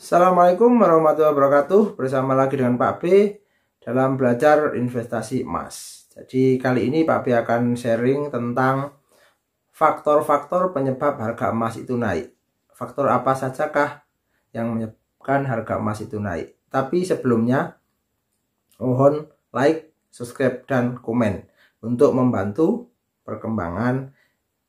Assalamualaikum warahmatullahi wabarakatuh Bersama lagi dengan Pak B Dalam belajar investasi emas Jadi kali ini Pak B akan sharing tentang Faktor-faktor penyebab harga emas itu naik Faktor apa sajakah yang menyebabkan harga emas itu naik Tapi sebelumnya Mohon like, subscribe, dan komen Untuk membantu perkembangan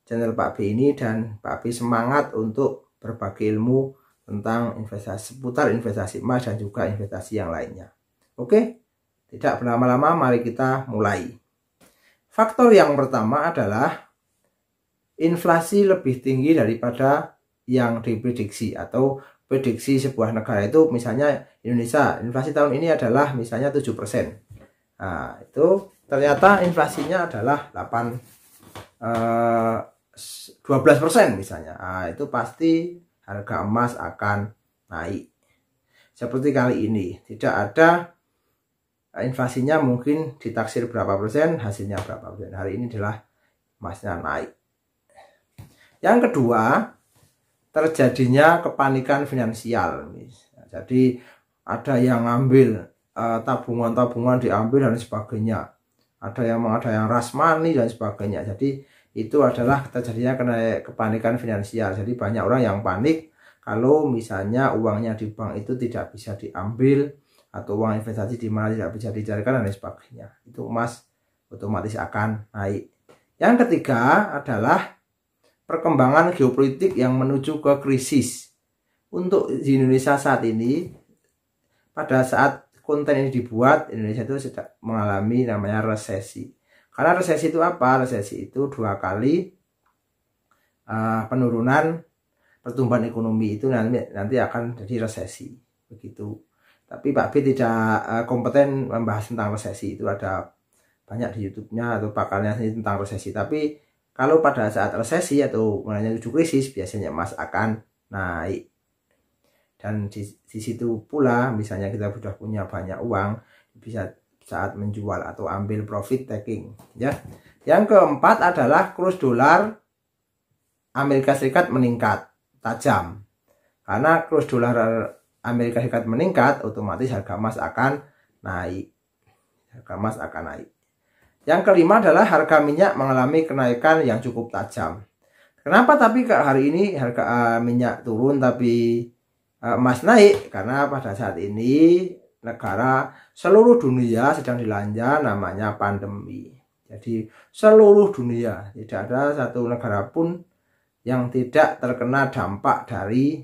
channel Pak B ini Dan Pak B semangat untuk berbagi ilmu tentang investasi seputar investasi emas dan juga investasi yang lainnya. Oke, tidak berlama-lama mari kita mulai. Faktor yang pertama adalah inflasi lebih tinggi daripada yang diprediksi atau prediksi sebuah negara itu misalnya Indonesia inflasi tahun ini adalah misalnya 7%. Nah, itu ternyata inflasinya adalah 8 eh, 12% misalnya. Nah, itu pasti harga emas akan naik. Seperti kali ini, tidak ada e, inflasinya mungkin ditaksir berapa persen, hasilnya berapa persen. Hari ini adalah emasnya naik. Yang kedua, terjadinya kepanikan finansial. Jadi ada yang ngambil e, tabungan-tabungan diambil dan sebagainya. Ada yang ada yang rasmani dan sebagainya. Jadi itu adalah terjadinya kena kepanikan finansial. Jadi banyak orang yang panik kalau misalnya uangnya di bank itu tidak bisa diambil atau uang investasi di mana tidak bisa dicarikan dan lain sebagainya. Itu emas otomatis akan naik. Yang ketiga adalah perkembangan geopolitik yang menuju ke krisis. Untuk di Indonesia saat ini pada saat konten ini dibuat Indonesia itu sedang mengalami namanya resesi karena resesi itu apa? Resesi itu dua kali uh, penurunan pertumbuhan ekonomi itu nanti nanti akan jadi resesi begitu. Tapi Pak B tidak uh, kompeten membahas tentang resesi itu ada banyak di YouTube-nya atau pakarnya tentang resesi. Tapi kalau pada saat resesi atau mulanya tujuh krisis biasanya emas akan naik. Dan di, di situ pula misalnya kita sudah punya banyak uang bisa saat menjual atau ambil profit taking ya. Yang keempat adalah kurs dolar Amerika Serikat meningkat tajam. Karena kurs dolar Amerika Serikat meningkat, otomatis harga emas akan naik. Harga emas akan naik. Yang kelima adalah harga minyak mengalami kenaikan yang cukup tajam. Kenapa tapi ke hari ini harga eh, minyak turun tapi eh, emas naik? Karena pada saat ini negara seluruh dunia sedang dilanda namanya pandemi. Jadi seluruh dunia tidak ada satu negara pun yang tidak terkena dampak dari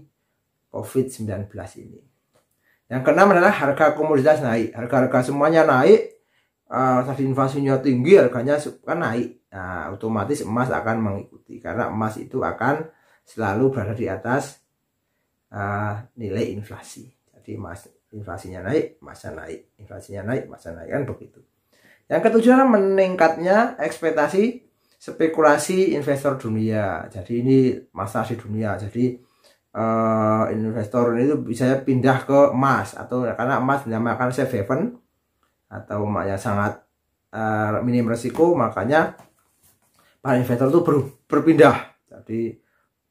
COVID-19 ini. Yang keenam adalah harga komoditas naik. Harga-harga semuanya naik. Uh, inflasinya tinggi, harganya kan naik. Nah, otomatis emas akan mengikuti karena emas itu akan selalu berada di atas uh, nilai inflasi. Jadi emas inflasinya naik masa naik inflasinya naik masa naik kan begitu yang ketujuh adalah meningkatnya ekspektasi spekulasi investor dunia jadi ini masa di dunia jadi uh, investor ini tuh bisa pindah ke emas atau karena emas dinamakan safe haven atau maknya sangat uh, minim resiko makanya para investor itu ber, berpindah jadi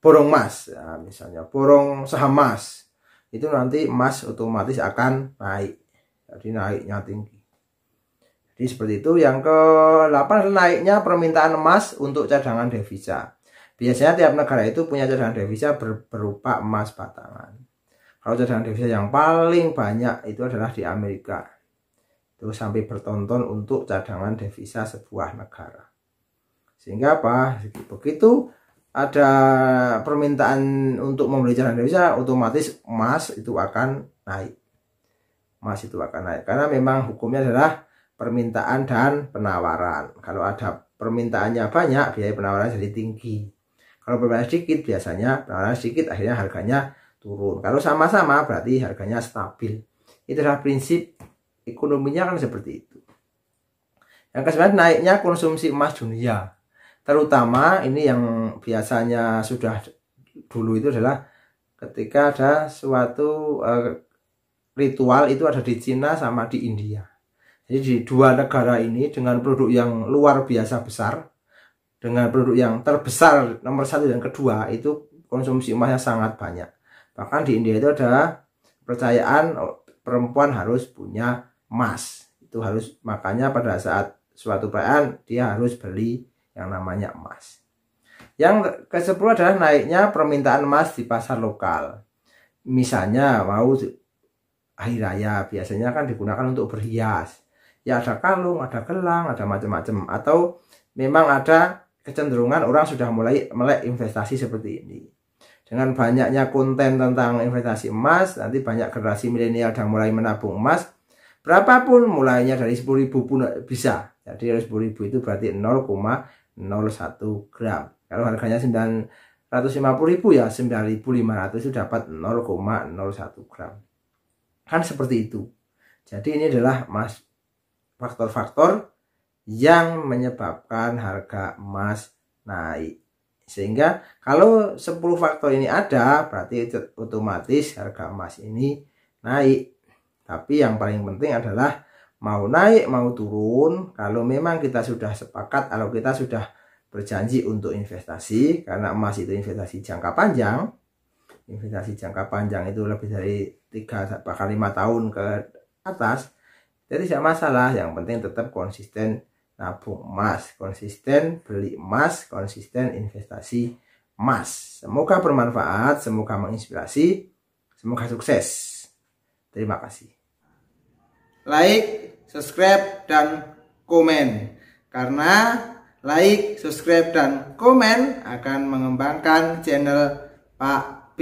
borong emas ya, misalnya borong saham emas itu nanti emas otomatis akan naik jadi naiknya tinggi jadi seperti itu yang ke 8 naiknya permintaan emas untuk cadangan devisa biasanya tiap negara itu punya cadangan devisa ber, berupa emas batangan kalau cadangan devisa yang paling banyak itu adalah di Amerika itu sampai bertonton untuk cadangan devisa sebuah negara sehingga apa begitu ada permintaan untuk membeli jalan Indonesia otomatis emas itu akan naik emas itu akan naik karena memang hukumnya adalah permintaan dan penawaran kalau ada permintaannya banyak biaya penawaran jadi tinggi kalau permintaan sedikit biasanya penawaran sedikit akhirnya harganya turun kalau sama-sama berarti harganya stabil itu adalah prinsip ekonominya kan seperti itu yang kesempatan naiknya konsumsi emas dunia terutama ini yang biasanya sudah dulu itu adalah ketika ada suatu eh, ritual itu ada di Cina sama di India. Jadi di dua negara ini dengan produk yang luar biasa besar, dengan produk yang terbesar nomor satu dan kedua itu konsumsi emasnya sangat banyak. Bahkan di India itu ada percayaan oh, perempuan harus punya emas. Itu harus makanya pada saat suatu perayaan dia harus beli yang namanya emas. Yang ke-10 adalah naiknya permintaan emas di pasar lokal. Misalnya mau hari raya biasanya kan digunakan untuk berhias. Ya ada kalung, ada gelang, ada macam-macam atau memang ada kecenderungan orang sudah mulai melek investasi seperti ini. Dengan banyaknya konten tentang investasi emas, nanti banyak generasi milenial yang mulai menabung emas. Berapapun mulainya dari 10.000 pun bisa. Jadi dari 10.000 itu berarti gram kalau harganya 950.000 ya 9500 itu dapat 0,01 gram kan seperti itu jadi ini adalah mas faktor-faktor yang menyebabkan harga emas naik sehingga kalau 10 faktor ini ada berarti otomatis harga emas ini naik tapi yang paling penting adalah mau naik mau turun kalau memang kita sudah sepakat kalau kita sudah berjanji untuk investasi karena emas itu investasi jangka panjang investasi jangka panjang itu lebih dari tiga, bahkan lima tahun ke atas jadi tidak masalah yang penting tetap konsisten nabung emas konsisten beli emas konsisten investasi emas semoga bermanfaat semoga menginspirasi semoga sukses terima kasih like, subscribe, dan komen. Karena like, subscribe, dan komen akan mengembangkan channel Pak B.